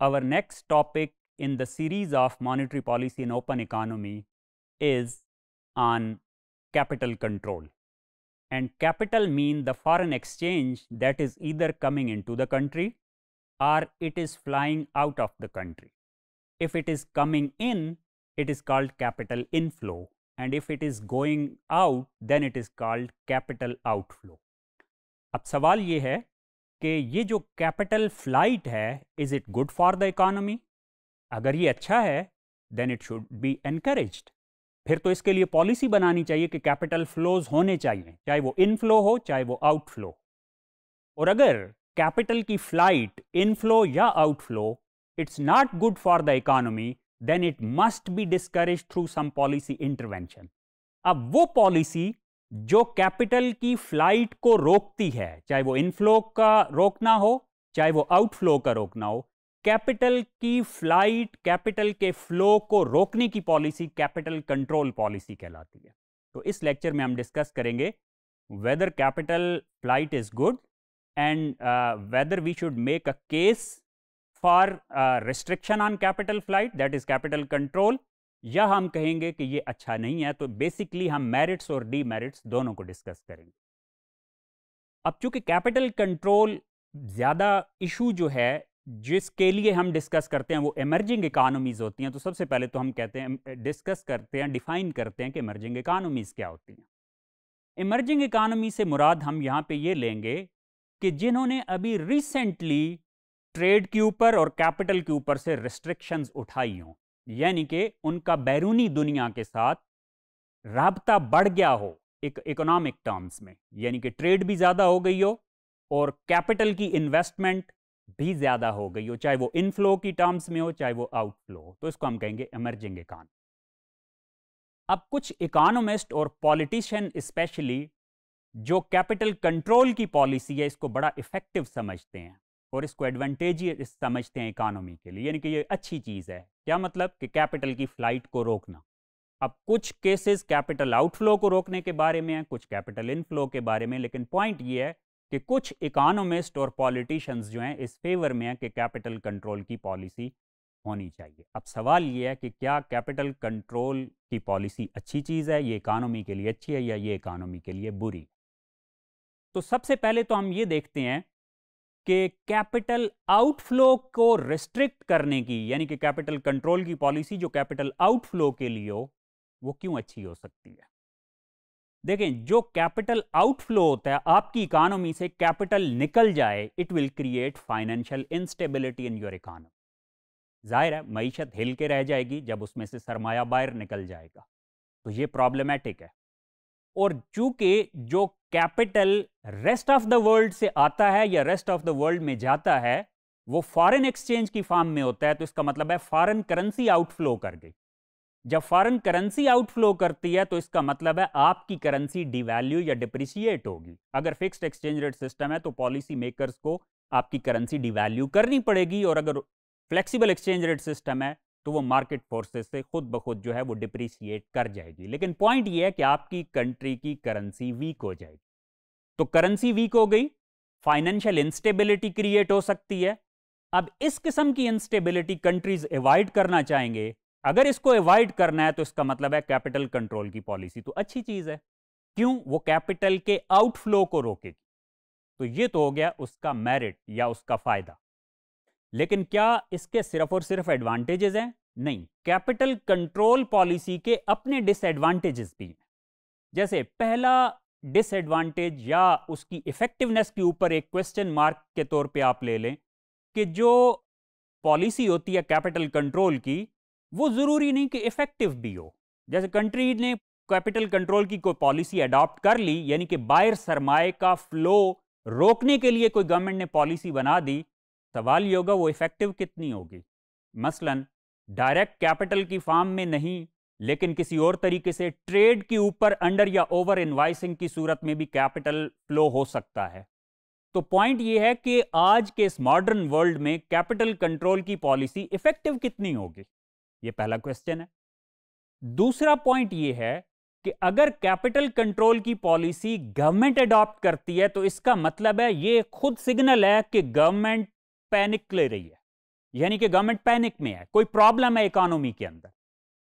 Our next topic in the series of monetary policy and open economy is on capital control. And capital mean the foreign exchange that is either coming into the country or it is flying out of the country. If it is coming in, it is called capital inflow and if it is going out, then it is called capital outflow. अब सवाल ये है कि ये जो capital flight है is it good for the economy अगर ये अच्छा है then it should be encourage फिर तो इसके लिए पॉलिसी बनानी चाहिए कि कैपिटल फ्लोज होने चाहिए चाहे वो इनफ्लो हो चाहे वो आउटफ्लो और अगर कैपिटल की फ्लाइट इनफ्लो या outflow it's not good for the economy then it must be discourage through some policy intervention अब वो पॉलिसी जो कैपिटल की फ्लाइट को रोकती है चाहे वो इनफ्लो का रोकना हो चाहे वो आउटफ्लो का रोकना हो कैपिटल की फ्लाइट कैपिटल के फ्लो को रोकने की पॉलिसी कैपिटल कंट्रोल पॉलिसी कहलाती है तो इस लेक्चर में हम डिस्कस करेंगे whether capital flight is good and whether we should make a case for restriction on capital flight that is capital control या हम कहेंगे कि ये अच्छा नहीं है तो बेसिकली हम मेरिट्स और डीमेरिट्स दोनों को डिस्कस करेंगे अब चूंकि कैपिटल कंट्रोल ज़्यादा इशू जो है जिसके लिए हम डिस्कस करते हैं वो इमर्जिंग इकानमीज़ होती हैं तो सबसे पहले तो हम कहते हैं डिस्कस करते हैं डिफाइन करते हैं कि इमर्जिंग इकानमीज़ क्या होती हैं इमर्जिंग इकानमी से मुराद हम यहाँ पे ये लेंगे कि जिन्होंने अभी रिसेंटली ट्रेड के ऊपर और कैपिटल के ऊपर से रिस्ट्रिक्शंस उठाई हों यानी कि उनका बैरूनी दुनिया के साथ रबता बढ़ गया हो एक इकोनॉमिक टर्म्स में यानी कि ट्रेड भी ज़्यादा हो गई हो और कैपिटल की इन्वेस्टमेंट भी ज़्यादा हो गई हो चाहे वो इनफ्लो की टर्म्स में हो चाहे वो आउटफ्लो हो तो इसको हम कहेंगे एमर्जिंग इकान अब कुछ इकोनॉमिस्ट और पॉलिटिशियन स्पेशली जो कैपिटल कंट्रोल की पॉलिसी है इसको बड़ा इफेक्टिव समझते हैं और इसको एडवांटेजियस समझते हैं इकानमी के लिए यानी कि ये अच्छी चीज़ है क्या मतलब कि कैपिटल की फ़्लाइट को रोकना अब कुछ केसेस कैपिटल आउटफ्लो को रोकने के बारे में हैं कुछ कैपिटल इनफ्लो के बारे में लेकिन पॉइंट ये है कि कुछ इकानोमिस्ट और पॉलिटिशियंस जो हैं इस फेवर में हैं कि कैपिटल कंट्रोल की पॉलिसी होनी चाहिए अब सवाल ये है कि क्या कैपिटल कंट्रोल की पॉलिसी अच्छी चीज़ है ये इकानमी के लिए अच्छी है या ये इकानमी के लिए बुरी तो सबसे पहले तो हम ये देखते हैं कि कैपिटल आउटफ्लो को रिस्ट्रिक्ट करने की यानी कि कैपिटल कंट्रोल की पॉलिसी जो कैपिटल आउटफ्लो के लिए हो वो क्यों अच्छी हो सकती है देखें जो कैपिटल आउटफ्लो होता है आपकी इकोनॉमी से कैपिटल निकल जाए it will create financial instability in your economy जाहिर है मीशत हिल के रह जाएगी जब उसमें से सरमाया बाहर निकल जाएगा तो ये प्रॉब्लमेटिक है और चूंकि जो capital rest of the world से आता है या रेस्ट ऑफ द वर्ल्ड में जाता है वो फॉरेन एक्सचेंज की फॉर्म में होता है तो इसका मतलब है फॉरेन करेंसी आउटफ्लो कर गई जब फॉरेन करेंसी आउटफ्लो करती है तो इसका मतलब है आपकी करेंसी डिवैल्यू या डिप्रिशिएट होगी अगर फिक्स्ड एक्सचेंज रेट सिस्टम है तो पॉलिसी मेकर्स को आपकी करेंसी डिवैल्यू करनी पड़ेगी और अगर फ्लेक्सिबल एक्सचेंज रेट सिस्टम है तो वो मार्केट फोर्सेस से खुद ब खुद जो है वो डिप्रिशिएट कर जाएगी लेकिन पॉइंट ये है कि आपकी कंट्री की करेंसी वीक हो जाएगी तो करेंसी वीक हो गई फाइनेंशियल इंस्टेबिलिटी क्रिएट हो सकती है अब इस किस्म की इंस्टेबिलिटी कंट्रीज अवॉइड करना चाहेंगे अगर इसको अवॉइड करना है तो इसका मतलब है कैपिटल कंट्रोल की पॉलिसी तो अच्छी चीज है क्यों वो कैपिटल के आउटफ्लो को रोकेगी तो ये तो हो गया उसका मेरिट या उसका फायदा लेकिन क्या इसके सिर्फ और सिर्फ एडवांटेजेस हैं नहीं कैपिटल कंट्रोल पॉलिसी के अपने डिसएडवांटेजेस भी हैं जैसे पहला डिसएडवांटेज या उसकी इफ़ेक्टिवनेस के ऊपर एक क्वेश्चन मार्क के तौर पे आप ले लें कि जो पॉलिसी होती है कैपिटल कंट्रोल की वो ज़रूरी नहीं कि इफ़ेक्टिव भी हो जैसे कंट्री ने कैपिटल कंट्रोल की कोई पॉलिसी अडॉप्ट कर ली यानी कि बाहर सरमाए का फ्लो रोकने के लिए कोई गवर्नमेंट ने पॉलिसी बना दी सवाल ये होगा वो इफ़ेक्टिव कितनी होगी मसलन डायरेक्ट कैपिटल की फार्म में नहीं लेकिन किसी और तरीके से ट्रेड के ऊपर अंडर या ओवर इन्वाइसिंग की सूरत में भी कैपिटल फ्लो हो सकता है तो पॉइंट यह है कि आज के इस मॉडर्न वर्ल्ड में कैपिटल कंट्रोल की पॉलिसी इफेक्टिव कितनी होगी ये पहला क्वेश्चन है दूसरा पॉइंट यह है कि अगर कैपिटल कंट्रोल की पॉलिसी गवर्नमेंट अडॉप्ट करती है तो इसका मतलब है ये खुद सिग्नल है कि गवर्नमेंट पैनिक ले रही है यानी कि गवर्नमेंट पैनिक में है कोई प्रॉब्लम है इकोनॉमी के अंदर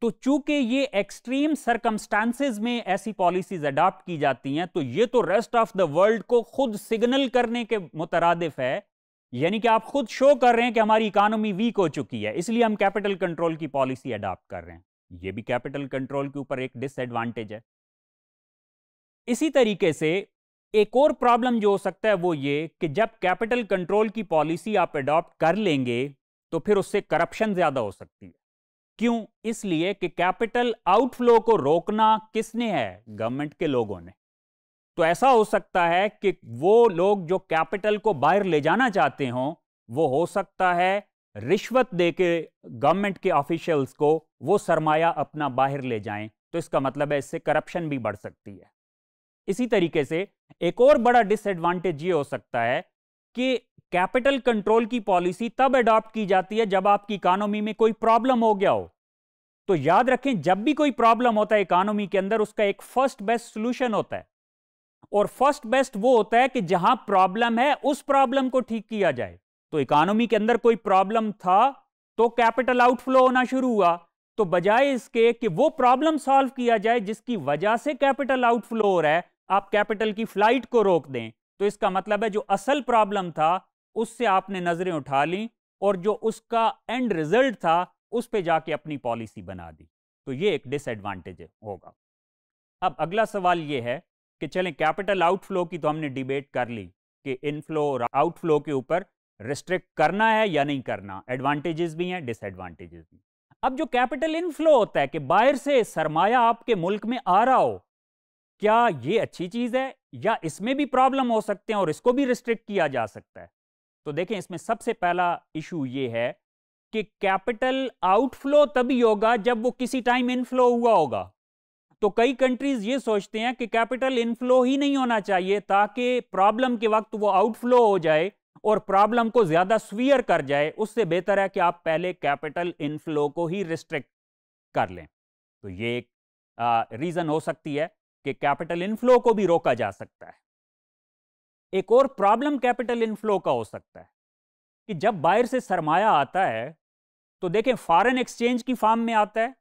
तो चूंकि ये एक्सट्रीम सरकमस्टांसिस में ऐसी पॉलिसीज अडॉप्ट की जाती हैं तो ये तो रेस्ट ऑफ द वर्ल्ड को खुद सिग्नल करने के मुतरदफ है यानी कि आप खुद शो कर रहे हैं कि हमारी इकानमी वीक हो चुकी है इसलिए हम कैपिटल कंट्रोल की पॉलिसी अडॉप्ट कर रहे हैं ये भी कैपिटल कंट्रोल के ऊपर एक डिसएडवांटेज है इसी तरीके से एक और प्रॉब्लम जो हो सकता है वो ये कि जब कैपिटल कंट्रोल की पॉलिसी आप अडॉप्ट कर लेंगे तो फिर उससे करप्शन ज़्यादा हो सकती है क्यों इसलिए कि कैपिटल आउटफ्लो को रोकना किसने है गवर्नमेंट के लोगों ने तो ऐसा हो सकता है कि वो लोग जो कैपिटल को बाहर ले जाना चाहते हों वो हो सकता है रिश्वत दे के गवर्नमेंट के ऑफिशियल्स को वो सरमाया अपना बाहर ले जाएं तो इसका मतलब है इससे करप्शन भी बढ़ सकती है इसी तरीके से एक और बड़ा डिसएडवांटेज ये हो सकता है कि कैपिटल कंट्रोल की पॉलिसी तब अडॉप्ट की जाती है जब आपकी इकोनॉमी में कोई प्रॉब्लम हो गया हो तो याद रखें जब भी कोई प्रॉब्लम होता है इकोनॉमी के अंदर उसका एक फर्स्ट बेस्ट सोल्यूशन होता है और फर्स्ट बेस्ट वो होता है कि जहां प्रॉब्लम है उस प्रॉब्लम को ठीक किया जाए तो इकोनॉमी के अंदर कोई प्रॉब्लम था तो कैपिटल आउटफ्लो होना शुरू हुआ तो बजाय इसके कि वो प्रॉब्लम सॉल्व किया जाए जिसकी वजह से कैपिटल आउटफ्लो हो रहा है आप कैपिटल की फ्लाइट को रोक दें तो इसका मतलब है जो असल प्रॉब्लम था उससे आपने नज़रें उठा ली और जो उसका एंड रिजल्ट था उस पर जाके अपनी पॉलिसी बना दी तो ये एक डिसएडवांटेज होगा अब अगला सवाल ये है कि चलें कैपिटल आउटफ्लो की तो हमने डिबेट कर ली कि इनफ्लो और आउटफ्लो के ऊपर रिस्ट्रिक्ट करना है या नहीं करना एडवांटेजेस भी हैं डिसएडवांटेजेस भी अब जो कैपिटल इनफ्लो होता है कि बाहर से सरमाया आपके मुल्क में आ रहा हो क्या ये अच्छी चीज़ है या इसमें भी प्रॉब्लम हो सकते हैं और इसको भी रिस्ट्रिक्ट किया जा सकता है तो देखें इसमें सबसे पहला इशू ये है कि कैपिटल आउटफ्लो तभी होगा जब वो किसी टाइम इनफ्लो हुआ होगा तो कई कंट्रीज ये सोचते हैं कि कैपिटल इनफ्लो ही नहीं होना चाहिए ताकि प्रॉब्लम के वक्त वो आउटफ्लो हो जाए और प्रॉब्लम को ज़्यादा स्वीयर कर जाए उससे बेहतर है कि आप पहले कैपिटल इनफ्लो को ही रिस्ट्रिक्ट कर लें तो ये एक रीज़न हो सकती है कि कैपिटल इनफ्लो को भी रोका जा सकता है एक और प्रॉब्लम कैपिटल इनफ्लो का हो सकता है कि जब बाहर से सरमाया आता है तो देखें फॉरेन एक्सचेंज की फार्म में आता है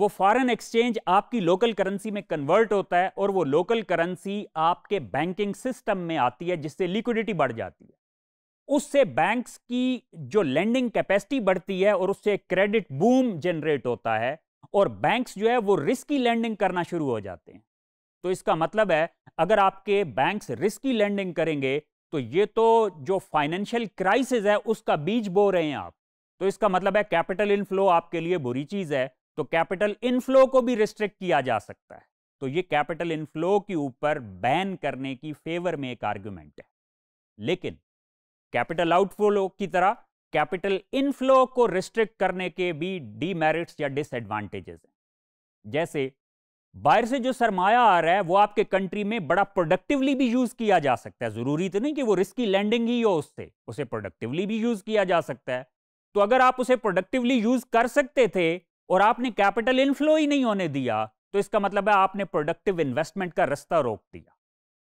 वो फॉरेन एक्सचेंज आपकी लोकल करेंसी में कन्वर्ट होता है और वो लोकल करेंसी आपके बैंकिंग सिस्टम में आती है जिससे लिक्विडिटी बढ़ जाती है उससे बैंक्स की जो लेंडिंग कैपेसिटी बढ़ती है और उससे क्रेडिट बूम जनरेट होता है और बैंक्स जो है वो रिस्की लैंडिंग करना शुरू हो जाते हैं तो इसका मतलब है अगर आपके बैंक्स रिस्की लैंडिंग करेंगे तो ये तो जो फाइनेंशियल क्राइसिस है उसका बीज बो रहे हैं आप तो इसका मतलब है कैपिटल इनफ्लो आपके लिए बुरी चीज़ है तो कैपिटल इनफ्लो को भी रिस्ट्रिक्ट किया जा सकता है तो ये कैपिटल इनफ्लो के ऊपर बैन करने की फेवर में एक आर्ग्यूमेंट है लेकिन कैपिटल आउटफ्लो की तरह कैपिटल इनफ्लो को रिस्ट्रिक्ट करने के भी डीमेरिट्स या डिसएडवांटेजेस हैं जैसे बाहर से जो सरमाया आ रहा है वो आपके कंट्री में बड़ा प्रोडक्टिवली भी यूज किया जा सकता है जरूरी तो नहीं कि वो रिस्की लैंडिंग ही हो उससे उसे प्रोडक्टिवली भी यूज किया जा सकता है तो अगर आप उसे प्रोडक्टिवली यूज कर सकते थे और आपने कैपिटल इनफ्लो ही नहीं होने दिया तो इसका मतलब है आपने प्रोडक्टिव इन्वेस्टमेंट का रास्ता रोक दिया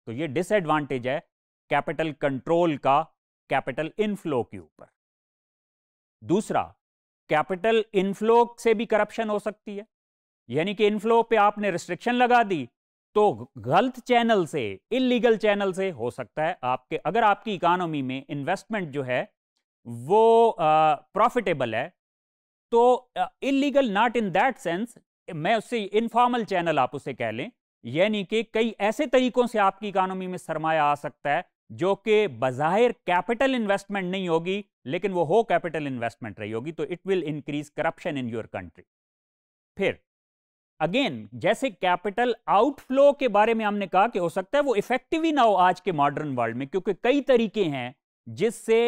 तो ये डिसएडवांटेज है कैपिटल कंट्रोल का कैपिटल इनफ्लो के ऊपर दूसरा कैपिटल इनफ्लो से भी करप्शन हो सकती है यानी कि इनफ्लो पे आपने रिस्ट्रिक्शन लगा दी तो गलत चैनल से इलीगल चैनल से हो सकता है आपके अगर आपकी इकानमी में इन्वेस्टमेंट जो है वो प्रॉफिटेबल है तो illegal not in that sense मैं उससे इनफॉर्मल चैनल आप उसे कह लें यानी कि कई ऐसे तरीकों से आपकी इकानमी में सरमाया आ सकता है जो कि बाहिर कैपिटल इन्वेस्टमेंट नहीं होगी लेकिन वो हो कैपिटल इन्वेस्टमेंट रही होगी तो it will increase corruption in your country फिर अगेन जैसे कैपिटल आउटफ्लो के बारे में हमने कहा कि हो सकता है वो इफेक्टिव ही ना हो आज के मॉडर्न वर्ल्ड में क्योंकि कई तरीके हैं जिससे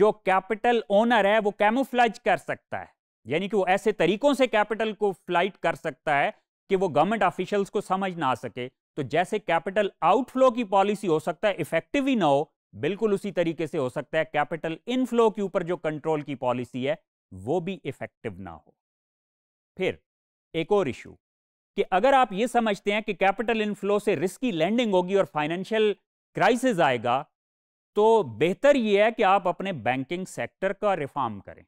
जो कैपिटल ओनर है वो कैमोफ्लाइज कर सकता है यानी कि वो ऐसे तरीकों से कैपिटल को फ्लाइट कर सकता है कि वो गवर्नमेंट ऑफिशियल्स को समझ ना सके तो जैसे कैपिटल आउटफ्लो की पॉलिसी हो सकता है इफेक्टिव ही ना हो बिल्कुल उसी तरीके से हो सकता है कैपिटल इनफ्लो के ऊपर जो कंट्रोल की पॉलिसी है वो भी इफेक्टिव ना हो फिर एक और इशू कि अगर आप ये समझते हैं कि कैपिटल इनफ्लो से रिस्की लैंडिंग होगी और फाइनेंशियल क्राइसिस आएगा तो बेहतर यह है कि आप अपने बैंकिंग सेक्टर का रिफॉर्म करें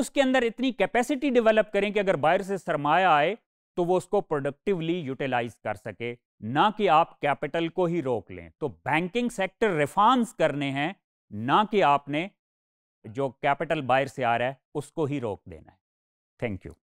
उसके अंदर इतनी कैपेसिटी डेवलप करें कि अगर बाहर से सरमाया आए तो वो उसको प्रोडक्टिवली यूटिलाइज कर सके ना कि आप कैपिटल को ही रोक लें तो बैंकिंग सेक्टर रिफॉर्म्स करने हैं ना कि आपने जो कैपिटल बाहर से आ रहा है उसको ही रोक देना है थैंक यू